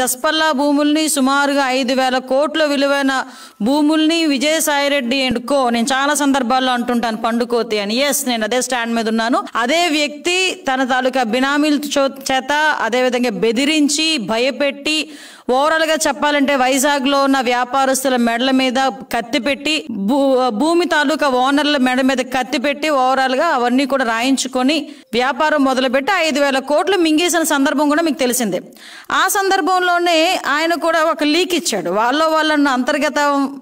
దస్పల్లా భూముల్ని సుమారుగా ఐదు వేల కోట్ల విలువైన భూముల్ని విజయసాయిరెడ్డి రెడ్డి కో నేను చాలా సందర్భాల్లో అంటుంటాను పండుకోతి అని ఎస్ నేను అదే స్టాండ్ మీద ఉన్నాను అదే వ్యక్తి తన తాలూకా బినామీల చేత అదేవిధంగా బెదిరించి భయపెట్టి ఓవరాల్గా చెప్పాలంటే వైజాగ్లో ఉన్న వ్యాపారస్తుల మెడల మీద కత్తి పెట్టి భూమి తాలూకా ఓనర్ల మెడ మీద కత్తి పెట్టి ఓవరాల్గా అవన్నీ కూడా రాయించుకొని వ్యాపారం మొదలుపెట్టి ఐదు వేల కోట్లు మింగేసిన సందర్భం కూడా మీకు తెలిసిందే ఆ సందర్భంలోనే ఆయన కూడా ఒక లీక్ ఇచ్చాడు వాళ్ళ వాళ్ళన్న అంతర్గత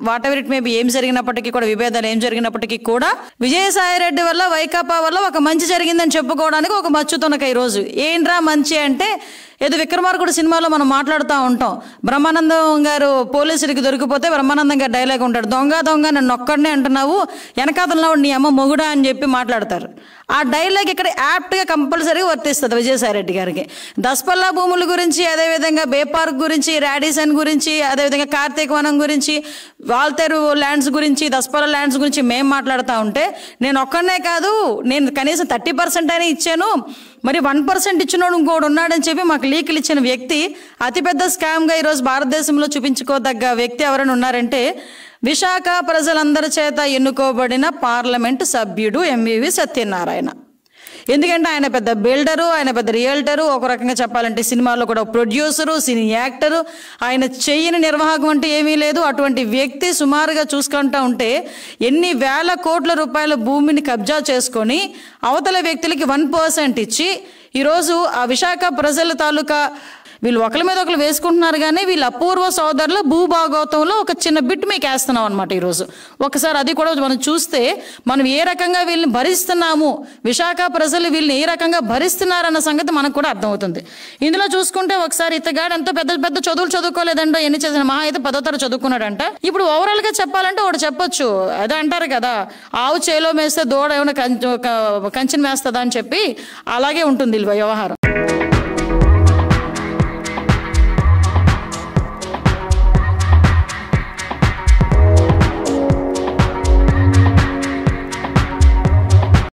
వాట్ ఎవర్ ఇట్ మేబీ ఏం జరిగినప్పటికీ కూడా విభేదాలు ఏం జరిగినప్పటికీ కూడా విజయసాయిరెడ్డి వల్ల వైకాపా వల్ల ఒక మంచి జరిగిందని చెప్పుకోవడానికి ఒక మచ్చుతునక రోజు ఏంట్రా మంచి అంటే ఏదో విక్రమార్కుడు సినిమాలో మనం మాట్లాడుతూ ఉంటాం బ్రహ్మానందం గారు పోలీసుడికి దొరికిపోతే బ్రహ్మానందం గారు డైలాగ్ ఉంటాడు దొంగ దొంగ నన్ను ఒక్కడనే అంటున్నావు వెనకాతల్లో నీ అమ్మ మొగుడా అని చెప్పి మాట్లాడతారు ఆ డైలాగ్ ఇక్కడ యాప్ట్గా కంపల్సరీగా వర్తిస్తుంది విజయసాయిరెడ్డి గారికి దస్పల్లా భూముల గురించి అదేవిధంగా బేపార్క్ గురించి రాడిసన్ గురించి అదేవిధంగా కార్తీక వనం గురించి వాల్తేరు ల్యాండ్స్ గురించి దస్పల్లా ల్యాండ్స్ గురించి మేము మాట్లాడుతూ ఉంటే నేను ఒక్కడనే కాదు నేను కనీసం థర్టీ పర్సెంట్ అయినా ఇచ్చాను మరి వన్ పర్సెంట్ ఇచ్చినోడు ఇంకోడు ఉన్నాడని చెప్పి మాకు లీకులు ఇచ్చిన వ్యక్తి అతిపెద్ద స్కామ్గా ఈరోజు భారతదేశంలో చూపించుకోదగ్గ వ్యక్తి ఎవరైనా ఉన్నారంటే విశాఖ ప్రజలందరి చేత ఎన్నుకోబడిన పార్లమెంటు సభ్యుడు ఎంవివి సత్యనారాయణ ఎందుకంటే ఆయన పెద్ద బిల్డరు ఆయన పెద్ద రియల్టరు ఒక రకంగా చెప్పాలంటే సినిమాలో కూడా ప్రొడ్యూసరు సినీ యాక్టరు ఆయన చెయ్యని నిర్వాహకం అంటే ఏమీ లేదు అటువంటి వ్యక్తి సుమారుగా చూసుకుంటా ఉంటే ఎన్ని వేల కోట్ల రూపాయల భూమిని కబ్జా చేసుకొని అవతల వ్యక్తులకి వన్ పర్సెంట్ ఇచ్చి ఈరోజు ఆ విశాఖ ప్రజల తాలూకా వీళ్ళు ఒకరి మీద ఒకరు వేసుకుంటున్నారు కానీ వీళ్ళు అపూర్వ సోదరుల భూభాగోతంలో ఒక చిన్న బిట్ మీకు వేస్తున్నాం అనమాట ఈరోజు ఒకసారి అది కూడా మనం చూస్తే మనం ఏ రకంగా వీళ్ళని భరిస్తున్నాము విశాఖ ప్రజలు వీళ్ళని ఏ రకంగా భరిస్తున్నారన్న సంగతి మనకు కూడా అర్థమవుతుంది ఇందులో చూసుకుంటే ఒకసారి ఇతగాడు ఎంతో పెద్ద పెద్ద చదువులు చదువుకోలేదండో ఎన్ని చేసిన మహా అయితే పదో తరగతి చదువుకున్నాడంట ఇప్పుడు ఓవరాల్గా చెప్పాలంటే ఒకటి చెప్పొచ్చు అదే అంటారు కదా ఆవు చేలో మేస్తే దూడ ఏమైనా కంచి కంచిన వేస్తుందా అని చెప్పి అలాగే ఉంటుంది వ్యవహారం